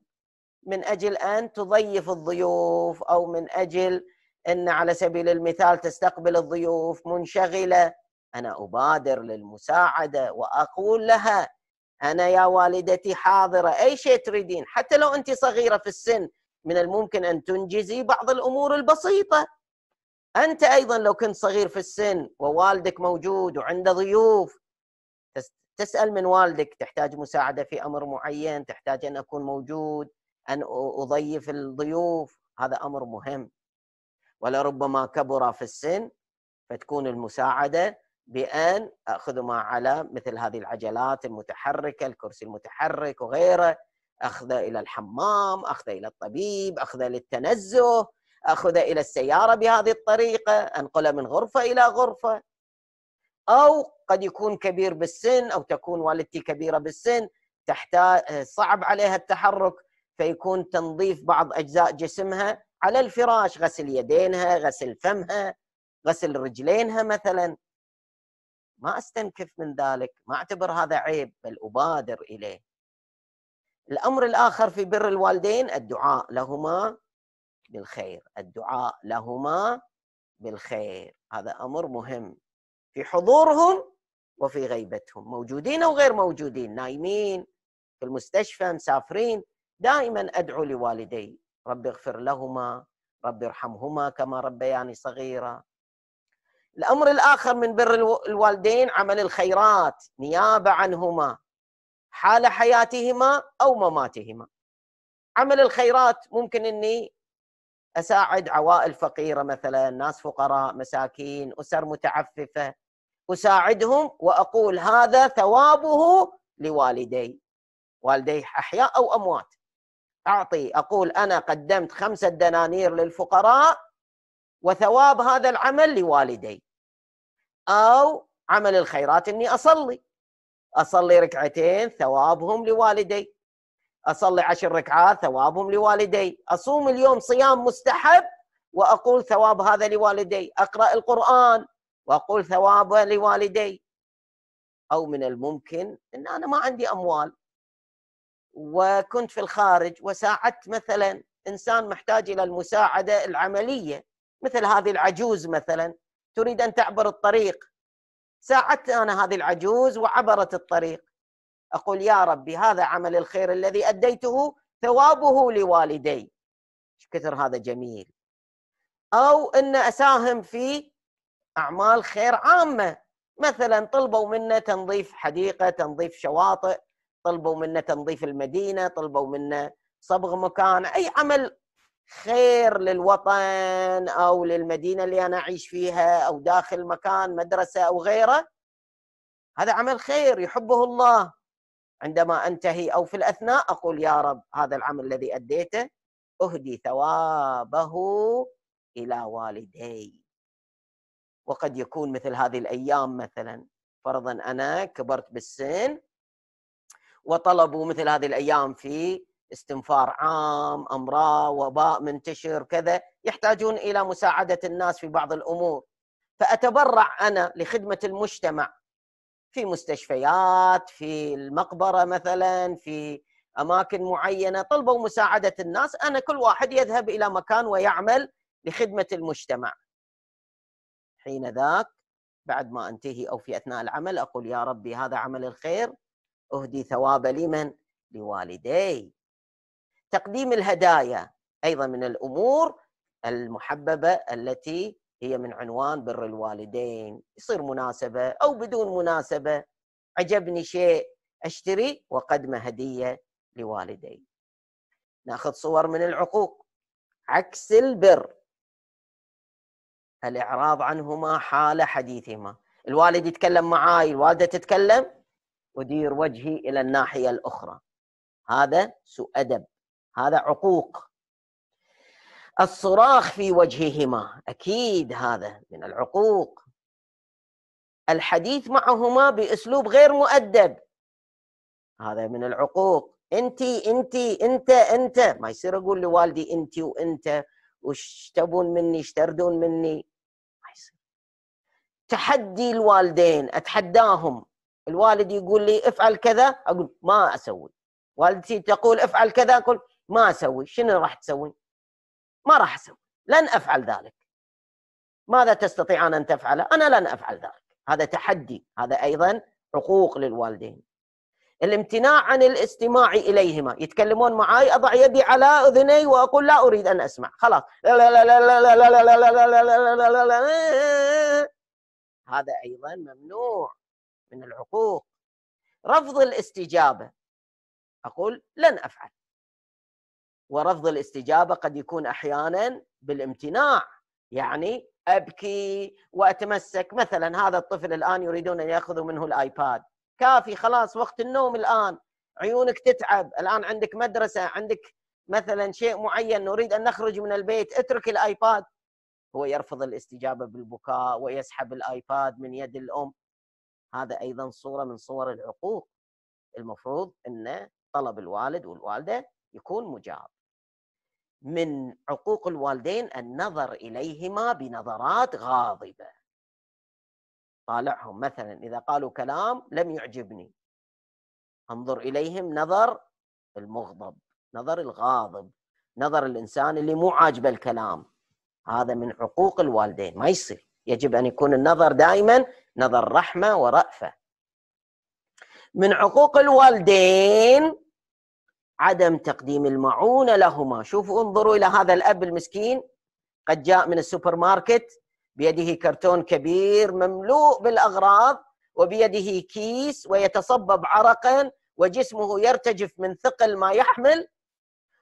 من اجل ان تضيف الضيوف او من اجل ان على سبيل المثال تستقبل الضيوف منشغله انا ابادر للمساعده واقول لها انا يا والدتي حاضره اي شيء تريدين حتى لو انت صغيره في السن من الممكن ان تنجزي بعض الامور البسيطه انت ايضا لو كنت صغير في السن ووالدك موجود وعنده ضيوف تسال من والدك تحتاج مساعده في امر معين تحتاج ان اكون موجود ان اضيف الضيوف هذا امر مهم ولربما كبر في السن فتكون المساعده بان اخذ ما على مثل هذه العجلات المتحركه الكرسي المتحرك وغيره اخذه الى الحمام اخذه الى الطبيب اخذه للتنزه اخذه الى السياره بهذه الطريقه انقله من غرفه الى غرفه او قد يكون كبير بالسن او تكون والدتي كبيره بالسن تحتاج آه، صعب عليها التحرك فيكون تنظيف بعض اجزاء جسمها على الفراش غسل يدينها غسل فمها غسل رجلينها مثلا ما استنكف من ذلك ما اعتبر هذا عيب بل ابادر اليه الامر الاخر في بر الوالدين الدعاء لهما بالخير الدعاء لهما بالخير هذا امر مهم في حضورهم وفي غيبتهم موجودين او غير موجودين نايمين في المستشفى مسافرين دائما ادعو لوالدي رب اغفر لهما رب ارحمهما كما ربياني صغيرا الامر الاخر من بر الوالدين عمل الخيرات نيابه عنهما حال حياتهما او مماتهما عمل الخيرات ممكن اني اساعد عوائل فقيره مثلا ناس فقراء مساكين اسر متعففه اساعدهم واقول هذا ثوابه لوالدي والدي احياء او اموات اعطي اقول انا قدمت خمسه دنانير للفقراء وثواب هذا العمل لوالدي او عمل الخيرات اني اصلي اصلي ركعتين ثوابهم لوالدي اصلي عشر ركعات ثوابهم لوالدي اصوم اليوم صيام مستحب واقول ثواب هذا لوالدي اقرا القران واقول ثوابه لوالدي او من الممكن ان انا ما عندي اموال وكنت في الخارج وساعدت مثلا انسان محتاج الى المساعده العمليه مثل هذه العجوز مثلا تريد ان تعبر الطريق ساعدت انا هذه العجوز وعبرت الطريق اقول يا ربي هذا عمل الخير الذي اديته ثوابه لوالدي كثر هذا جميل او ان اساهم في اعمال خير عامه مثلا طلبوا منا تنظيف حديقه تنظيف شواطئ طلبوا منا تنظيف المدينه طلبوا منا صبغ مكان اي عمل خير للوطن او للمدينه اللي انا اعيش فيها او داخل مكان مدرسه او غيره هذا عمل خير يحبه الله عندما انتهي او في الاثناء اقول يا رب هذا العمل الذي اديته اهدي ثوابه الى والدي وقد يكون مثل هذه الايام مثلا فرضا انا كبرت بالسن وطلبوا مثل هذه الايام في استنفار عام، امراض، وباء منتشر، كذا، يحتاجون الى مساعده الناس في بعض الامور. فاتبرع انا لخدمه المجتمع في مستشفيات، في المقبره مثلا، في اماكن معينه، طلبوا مساعده الناس، انا كل واحد يذهب الى مكان ويعمل لخدمه المجتمع. حين ذاك بعد ما انتهي او في اثناء العمل اقول يا ربي هذا عمل الخير اهدي ثواب لمن؟ لوالدي. تقديم الهدايا ايضا من الامور المحببه التي هي من عنوان بر الوالدين، يصير مناسبه او بدون مناسبه عجبني شيء اشتري واقدمه هديه لوالدي. ناخذ صور من العقوق عكس البر الإعراض عنهما حال حديثهما الوالد يتكلم معاي الوالدة تتكلم أدير وجهي إلى الناحية الأخرى هذا سوء أدب هذا عقوق الصراخ في وجههما أكيد هذا من العقوق الحديث معهما بأسلوب غير مؤدب هذا من العقوق انت انت انت انت ما يصير اقول لوالدي انت وانت وش تبون مني ايش تردون مني ما يصير تحدي الوالدين اتحداهم الوالد يقول لي افعل كذا اقول ما اسوي والدتي تقول افعل كذا اقول ما اسوي شنو راح تسوي ما راح اسوي لن افعل ذلك ماذا تستطيعان ان تفعله انا لن افعل ذلك هذا تحدي هذا ايضا حقوق للوالدين الامتناع عن الاستماع إليهما يتكلمون معي أضع يدي على أذني وأقول لا أريد أن أسمع خلاص هذا أيضا ممنوع من العقوق رفض الاستجابة أقول لن أفعل ورفض الاستجابة قد يكون أحيانا بالامتناع يعني أبكي وأتمسك مثلا هذا الطفل الآن يريدون أن يأخذوا منه الآيباد كافي خلاص وقت النوم الان عيونك تتعب الان عندك مدرسه عندك مثلا شيء معين نريد ان نخرج من البيت اترك الايباد هو يرفض الاستجابه بالبكاء ويسحب الايباد من يد الام هذا ايضا صوره من صور العقوق المفروض ان طلب الوالد والوالده يكون مجاب من عقوق الوالدين النظر اليهما بنظرات غاضبه طالعهم مثلا إذا قالوا كلام لم يعجبني انظر إليهم نظر المغضب نظر الغاضب نظر الإنسان اللي مو عاجبه الكلام هذا من حقوق الوالدين ما يصير يجب أن يكون النظر دائما نظر رحمة ورأفة من حقوق الوالدين عدم تقديم المعونة لهما شوفوا انظروا إلى هذا الأب المسكين قد جاء من السوبر ماركت بيده كرتون كبير مملوء بالاغراض وبيده كيس ويتصبب عرقا وجسمه يرتجف من ثقل ما يحمل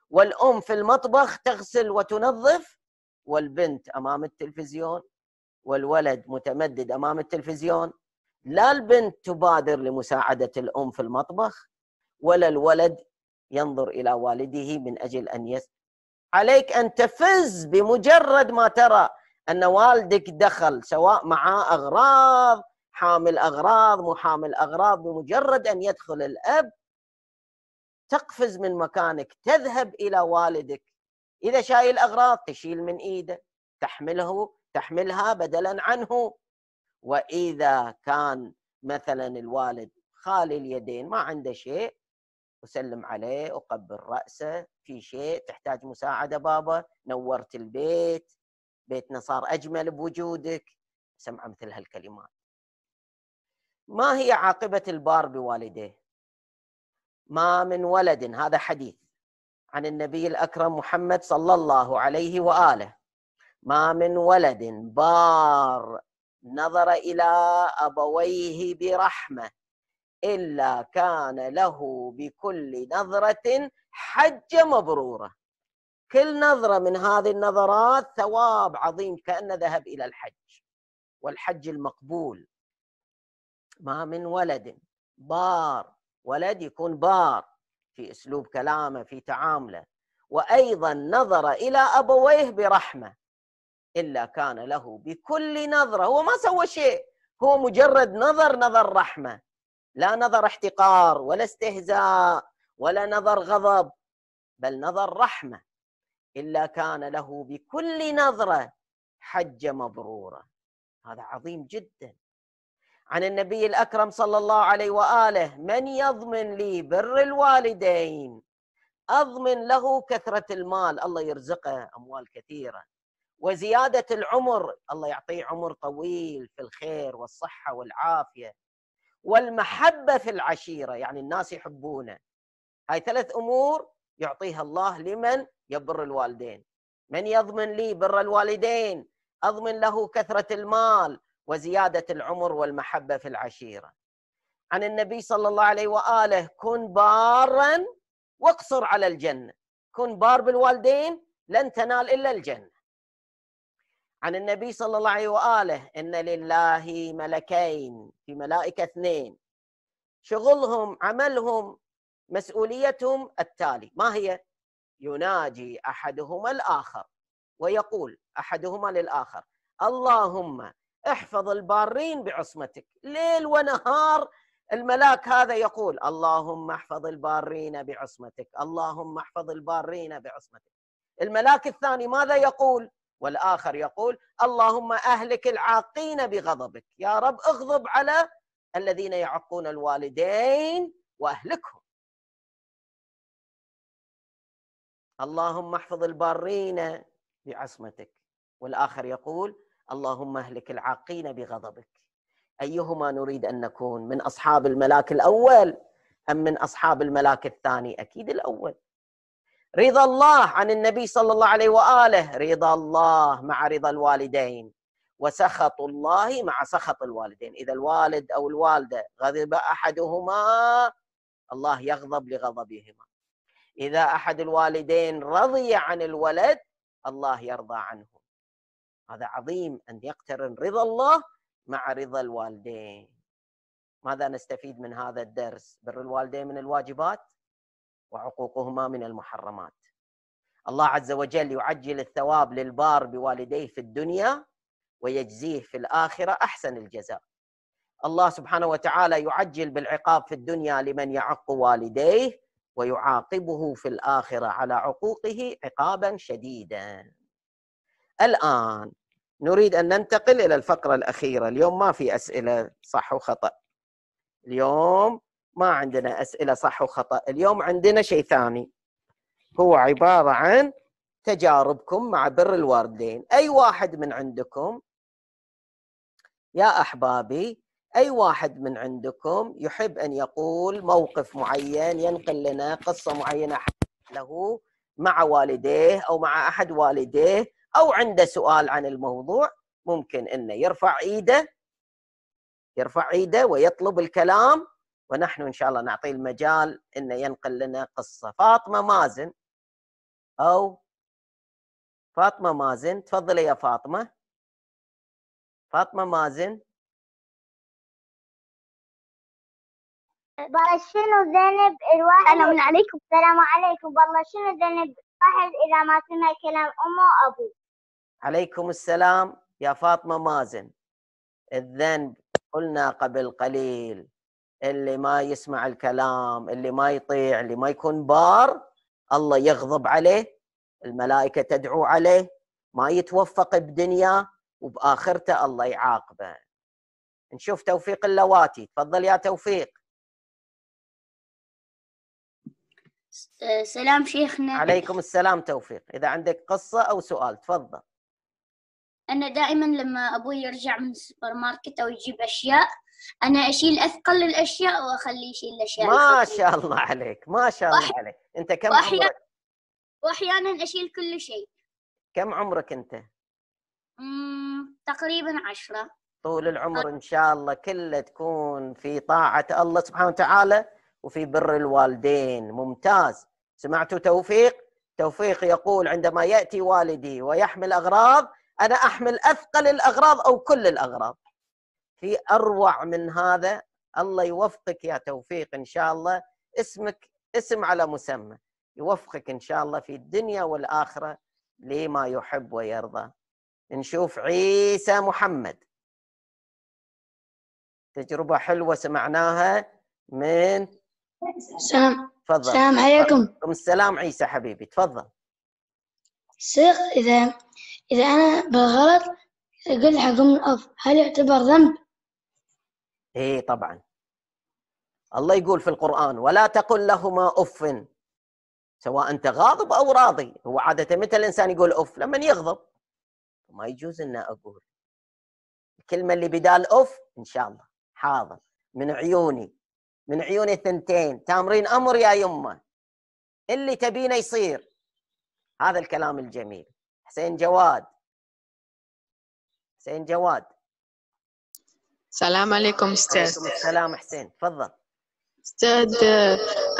والام في المطبخ تغسل وتنظف والبنت امام التلفزيون والولد متمدد امام التلفزيون لا البنت تبادر لمساعده الام في المطبخ ولا الولد ينظر الى والده من اجل ان يس عليك ان تفز بمجرد ما ترى ان والدك دخل سواء معاه اغراض حامل اغراض مو حامل اغراض بمجرد ان يدخل الاب تقفز من مكانك تذهب الى والدك اذا شايل اغراض تشيل من ايده تحمله تحملها بدلا عنه واذا كان مثلا الوالد خالي اليدين ما عنده شيء وسلم عليه وقبل راسه في شيء تحتاج مساعده بابا نورت البيت بيتنا صار أجمل بوجودك سمع مثل هالكلمات ما هي عاقبة البار بوالديه ما من ولد هذا حديث عن النبي الأكرم محمد صلى الله عليه وآله ما من ولد بار نظر إلى أبويه برحمة إلا كان له بكل نظرة حجة مبرورة كل نظره من هذه النظرات ثواب عظيم كانه ذهب الى الحج والحج المقبول ما من ولد بار ولد يكون بار في اسلوب كلامه في تعامله وايضا نظر الى ابويه برحمه الا كان له بكل نظره هو ما سوى شيء هو مجرد نظر نظر رحمه لا نظر احتقار ولا استهزاء ولا نظر غضب بل نظر رحمه إلا كان له بكل نظرة حجة مبرورة هذا عظيم جدا عن النبي الأكرم صلى الله عليه وآله من يضمن لي بر الوالدين أضمن له كثرة المال الله يرزقه أموال كثيرة وزيادة العمر الله يعطيه عمر طويل في الخير والصحة والعافية والمحبة في العشيرة يعني الناس يحبونه هاي ثلاث أمور يعطيها الله لمن يبر الوالدين من يضمن لي بر الوالدين اضمن له كثره المال وزياده العمر والمحبه في العشيره عن النبي صلى الله عليه واله كن بارا واقصر على الجنه كن بار بالوالدين لن تنال الا الجنه عن النبي صلى الله عليه واله ان لله ملكين في ملائكه اثنين شغلهم عملهم مسؤوليتهم التالي ما هي يناجي احدهما الاخر ويقول احدهما للاخر اللهم احفظ البارين بعصمتك ليل ونهار الملاك هذا يقول اللهم احفظ البارين بعصمتك اللهم احفظ البارين بعصمتك الملاك الثاني ماذا يقول والاخر يقول اللهم اهلك العاقين بغضبك يا رب اغضب على الذين يعقون الوالدين واهلكهم اللهم احفظ البارين بعصمتك والآخر يقول اللهم اهلك العاقين بغضبك أيهما نريد أن نكون من أصحاب الملاك الأول أم من أصحاب الملاك الثاني أكيد الأول رضا الله عن النبي صلى الله عليه وآله رضا الله مع رضا الوالدين وسخط الله مع سخط الوالدين إذا الوالد أو الوالدة غضب أحدهما الله يغضب لغضبهما إذا أحد الوالدين رضي عن الولد الله يرضى عنه هذا عظيم أن يقترن رضا الله مع رضا الوالدين ماذا نستفيد من هذا الدرس بر الوالدين من الواجبات وعقوقهما من المحرمات الله عز وجل يعجل الثواب للبار بوالديه في الدنيا ويجزيه في الآخرة أحسن الجزاء الله سبحانه وتعالى يعجل بالعقاب في الدنيا لمن يعق والديه ويعاقبه في الاخره على عقوقه عقابا شديدا. الان نريد ان ننتقل الى الفقره الاخيره، اليوم ما في اسئله صح وخطا. اليوم ما عندنا اسئله صح وخطا، اليوم عندنا شيء ثاني. هو عباره عن تجاربكم مع بر الواردين، اي واحد من عندكم يا احبابي اي واحد من عندكم يحب ان يقول موقف معين ينقل لنا قصه معينه له مع والديه او مع احد والديه او عنده سؤال عن الموضوع ممكن انه يرفع ايده يرفع ايده ويطلب الكلام ونحن ان شاء الله نعطيه المجال انه ينقل لنا قصه فاطمه مازن او فاطمه مازن تفضلي يا فاطمه فاطمه مازن بس شنو ذنب الواحد من عليكم السلام عليكم برا شنو ذنب الواحد إذا ما سمع كلام أمه وأبوه عليكم السلام يا فاطمة مازن الذنب قلنا قبل قليل اللي ما يسمع الكلام اللي ما يطيع اللي ما يكون بار الله يغضب عليه الملائكة تدعو عليه ما يتوفق بدنيا وبآخرته الله يعاقبه نشوف توفيق اللواتي تفضل يا توفيق سلام شيخنا عليكم السلام توفيق إذا عندك قصة أو سؤال تفضل أنا دائما لما أبوي يرجع من السوبر ماركت أو يجيب أشياء أنا أشيل أثقل الأشياء وأخليه يشيل الأشياء ما شاء الله عليك ما شاء الله وأحي... عليك أنت كم وأحي... عمرك؟ وأحيانا أشيل كل شيء كم عمرك أنت؟ مم... تقريبا عشرة طول العمر إن شاء الله كله تكون في طاعة الله سبحانه وتعالى وفي بر الوالدين ممتاز سمعتوا توفيق توفيق يقول عندما ياتي والدي ويحمل اغراض انا احمل اثقل الاغراض او كل الاغراض في اروع من هذا الله يوفقك يا توفيق ان شاء الله اسمك اسم على مسمى يوفقك ان شاء الله في الدنيا والاخره لما يحب ويرضى نشوف عيسى محمد تجربه حلوه سمعناها من سلام تفضل السلام عليكم وعليكم السلام عيسى حبيبي تفضل شيخ إذا إذا أنا بالغلط قلت حق أم الأب هل يعتبر ذنب؟ إيه طبعا الله يقول في القرآن ولا تقل لهما أف سواء أنت غاضب أو راضي هو عادة متى الإنسان يقول أف لما يغضب ما يجوز أن أقول الكلمة اللي بدال أف إن شاء الله حاضر من عيوني من عيوني الثنتين تامرين امر يا يمه اللي تبينه يصير هذا الكلام الجميل حسين جواد حسين جواد السلام عليكم استاذ السلام حسين تفضل استاذ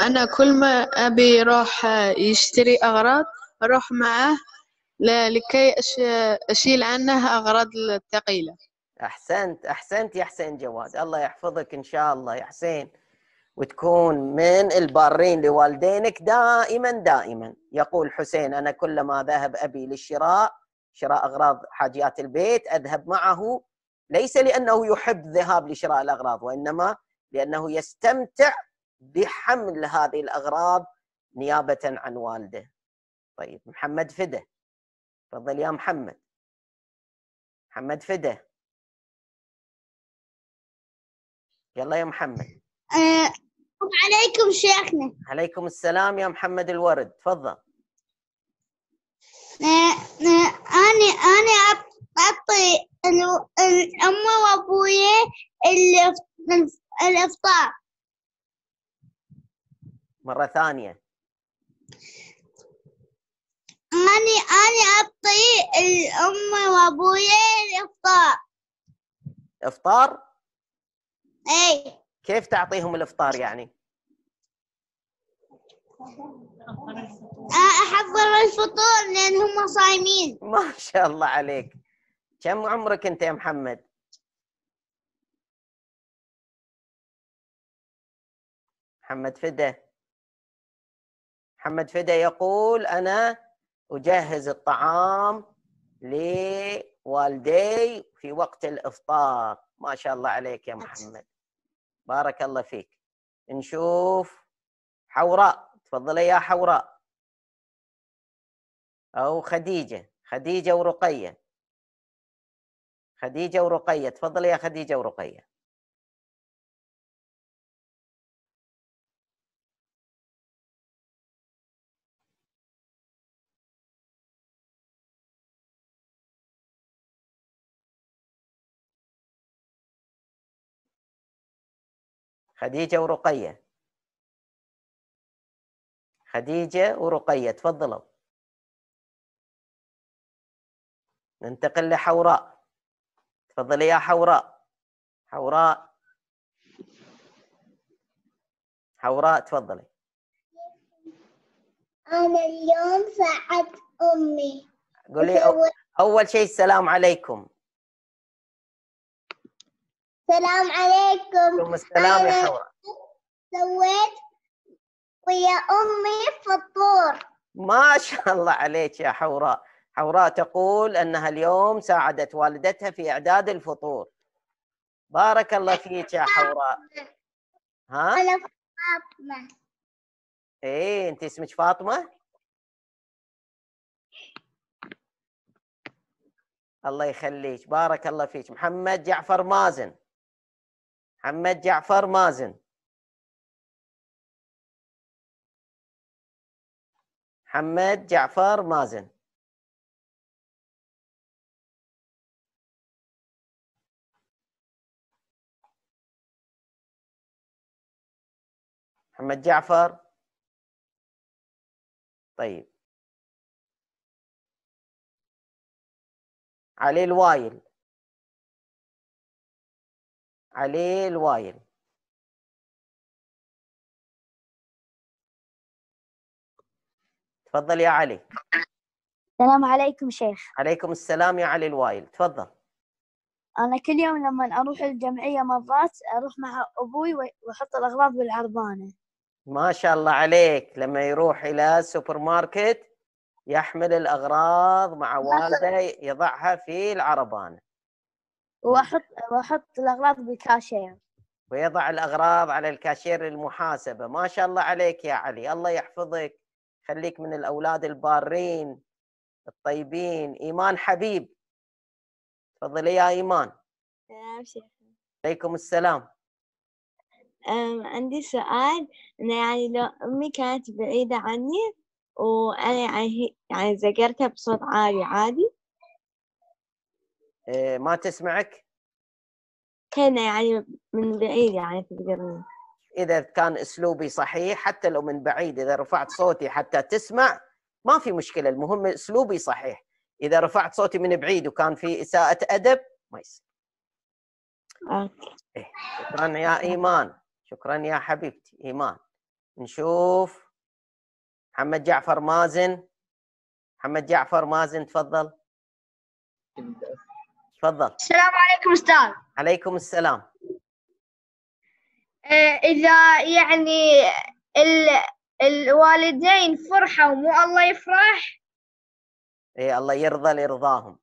انا كل ما ابي يروح يشتري اغراض اروح معه لكي اشيل عنه اغراض الثقيله احسنت احسنت يا حسين جواد الله يحفظك ان شاء الله يا حسين وتكون من البارين لوالدينك دائما دائما يقول حسين أنا كلما ذهب أبي للشراء شراء أغراض حاجيات البيت أذهب معه ليس لأنه يحب الذهاب لشراء الأغراض وإنما لأنه يستمتع بحمل هذه الأغراض نيابة عن والده طيب محمد فده تفضل يا محمد محمد فده يلا يا محمد آه، عليكم شيخنا عليكم السلام يا محمد الورد تفضل آه، آه، أنا أنا أعطي الام وأبوي الإفطار مرة ثانية أنا أنا أعطي الأم وأبوي الإفطار إفطار؟ إي كيف تعطيهم الافطار يعني؟ آه، احضر الفطور لان هم صايمين ما شاء الله عليك كم عمرك انت يا محمد؟ محمد فدا محمد فدا يقول انا اجهز الطعام لوالدي في وقت الافطار ما شاء الله عليك يا محمد بارك الله فيك نشوف حوراء تفضلي يا حوراء او خديجه خديجه ورقيه خديجه ورقيه تفضلي يا خديجه ورقيه خديجة ورقية خديجة ورقية تفضلوا ننتقل لحوراء تفضلي يا حوراء حوراء حوراء تفضلي أنا اليوم ساعدت أمي قولي أول شيء السلام عليكم السلام عليكم السلام يا حوراء سويت ويا أمي فطور ما شاء الله عليك يا حوراء حوراء تقول أنها اليوم ساعدت والدتها في إعداد الفطور بارك الله فيك يا حوراء ها؟ أنا فاطمة إيه أنت اسمك فاطمة؟ الله يخليك بارك الله فيك محمد جعفر مازن محمد جعفر مازن محمد جعفر مازن محمد جعفر طيب علي الوايل عليه الوايل تفضل يا علي السلام عليكم شيخ عليكم السلام يا علي الوايل تفضل أنا كل يوم لما أروح الجمعية مرات أروح مع أبوي وأحط الأغراض بالعربانة ما شاء الله عليك لما يروح إلى السوبر ماركت يحمل الأغراض مع والده يضعها في العربانة واحط واحط الاغراض بالكاشير ويضع الاغراض على الكاشير للمحاسبه ما شاء الله عليك يا علي الله يحفظك خليك من الاولاد البارين الطيبين ايمان حبيب تفضلي يا ايمان نعم عليكم السلام أم عندي سؤال أنا يعني لو أمي كانت بعيدة عني وأنا يعني يعني ذكرتها بصوت عالي عادي آه، ما تسمعك؟ كان يعني من بعيد يعني تقدرني اذا كان اسلوبي صحيح حتى لو من بعيد اذا رفعت صوتي حتى تسمع ما في مشكله المهم اسلوبي صحيح اذا رفعت صوتي من بعيد وكان في اساءه ادب ما يصير إيه. شكرا يا ايمان شكرا يا حبيبتي ايمان نشوف محمد جعفر مازن محمد جعفر مازن تفضل تفضل السلام عليكم استاذ عليكم السلام آه، اذا يعني ال... الوالدين فرحوا مو الله يفرح اي الله يرضى لرضاهم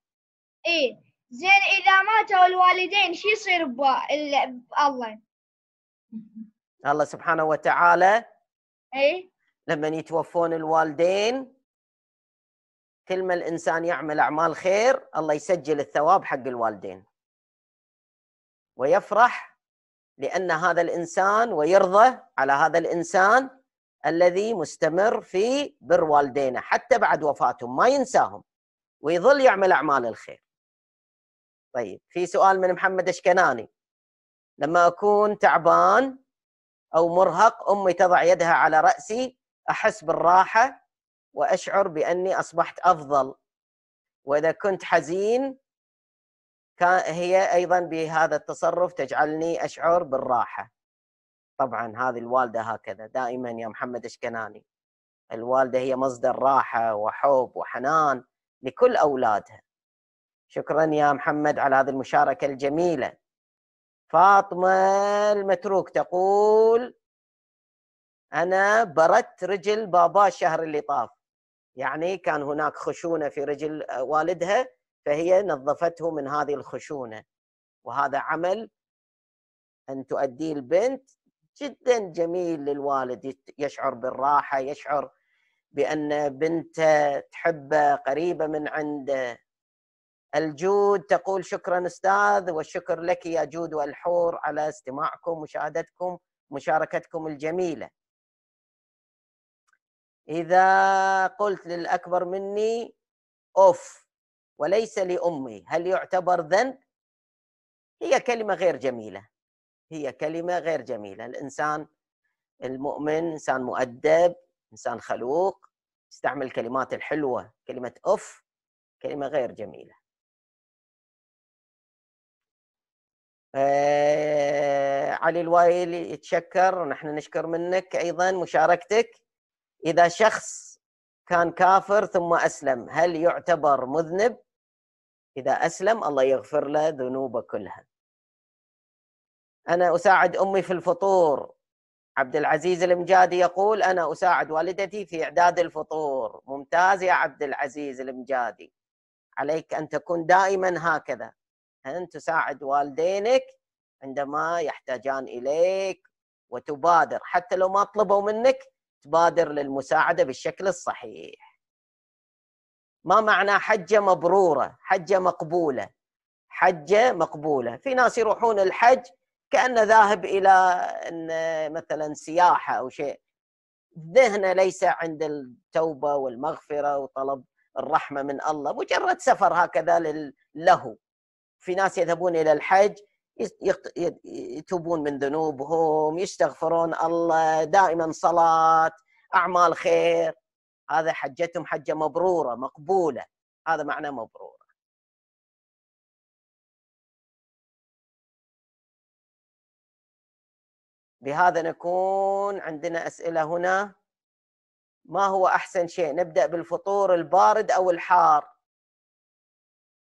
اي زين اذا ماتوا الوالدين شو يصير ب... بالله الله سبحانه وتعالى اي لما يتوفون الوالدين كل ما الانسان يعمل اعمال خير الله يسجل الثواب حق الوالدين ويفرح لان هذا الانسان ويرضى على هذا الانسان الذي مستمر في بر والدينه حتى بعد وفاتهم ما ينساهم ويظل يعمل اعمال الخير. طيب في سؤال من محمد اشكناني لما اكون تعبان او مرهق امي تضع يدها على راسي احس بالراحه واشعر باني اصبحت افضل واذا كنت حزين كان هي ايضا بهذا التصرف تجعلني اشعر بالراحه طبعا هذه الوالده هكذا دائما يا محمد اشكناني الوالده هي مصدر راحه وحب وحنان لكل اولادها شكرا يا محمد على هذه المشاركه الجميله فاطمه المتروك تقول انا بردت رجل بابا الشهر اللي طاف يعني كان هناك خشونه في رجل آه، والدها فهي نظفته من هذه الخشونه وهذا عمل ان تؤديه البنت جدا جميل للوالد يشعر بالراحه يشعر بان بنته تحبه قريبه من عنده الجود تقول شكرا استاذ والشكر لك يا جود والحور على استماعكم مشاهدتكم مشاركتكم الجميله إذا قلت للأكبر مني أوف وليس لأمي هل يعتبر ذنب؟ هي كلمة غير جميلة هي كلمة غير جميلة الإنسان المؤمن إنسان مؤدب إنسان خلوق يستعمل الكلمات الحلوة كلمة أوف كلمة غير جميلة آه، علي الوايل يتشكر ونحن نشكر منك أيضا مشاركتك اذا شخص كان كافر ثم اسلم هل يعتبر مذنب؟ اذا اسلم الله يغفر له ذنوبه كلها. انا اساعد امي في الفطور عبد العزيز المجادي يقول انا اساعد والدتي في اعداد الفطور ممتاز يا عبد العزيز المجادي عليك ان تكون دائما هكذا ان تساعد والدينك عندما يحتاجان اليك وتبادر حتى لو ما طلبوا منك تبادر للمساعده بالشكل الصحيح ما معنى حجه مبروره حجه مقبوله حجه مقبوله في ناس يروحون الحج كانه ذاهب الى مثلا سياحه او شيء ذهنه ليس عند التوبه والمغفره وطلب الرحمه من الله مجرد سفر هكذا له في ناس يذهبون الى الحج يتوبون من ذنوبهم يستغفرون الله دائما صلاة أعمال خير هذا حجتهم حجة مبرورة مقبولة هذا معنى مبرورة بهذا نكون عندنا أسئلة هنا ما هو أحسن شيء نبدأ بالفطور البارد أو الحار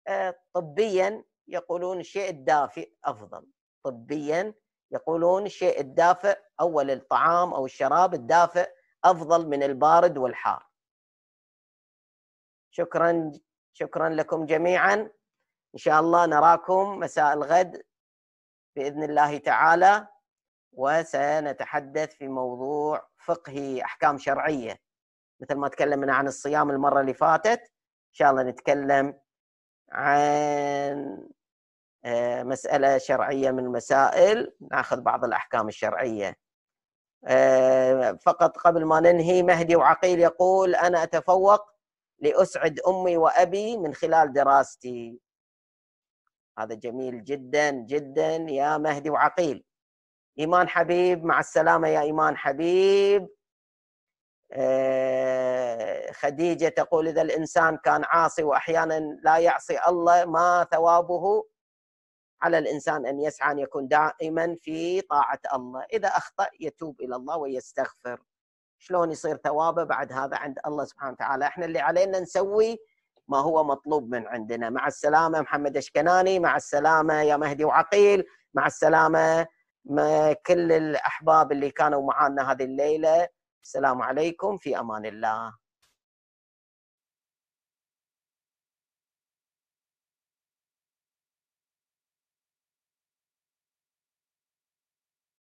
آه، طبيا يقولون الشيء الدافئ افضل طبيا يقولون الشيء الدافئ اول الطعام او الشراب الدافئ افضل من البارد والحار شكرا شكرا لكم جميعا ان شاء الله نراكم مساء الغد باذن الله تعالى وسنتحدث في موضوع فقهي احكام شرعيه مثل ما تكلمنا عن الصيام المره اللي فاتت ان شاء الله نتكلم عن آه، مسألة شرعية من المسائل ناخذ بعض الأحكام الشرعية آه، فقط قبل ما ننهي مهدي وعقيل يقول أنا أتفوق لأسعد أمي وأبي من خلال دراستي هذا جميل جدا جدا يا مهدي وعقيل إيمان حبيب مع السلامة يا إيمان حبيب آه، خديجة تقول إذا الإنسان كان عاصي وأحيانا لا يعصي الله ما ثوابه على الانسان ان يسعى ان يكون دائما في طاعه الله، اذا اخطا يتوب الى الله ويستغفر. شلون يصير ثوابه بعد هذا عند الله سبحانه وتعالى، احنا اللي علينا نسوي ما هو مطلوب من عندنا، مع السلامه محمد اشكناني، مع السلامه يا مهدي وعقيل، مع السلامه ما كل الاحباب اللي كانوا معانا هذه الليله، السلام عليكم في امان الله.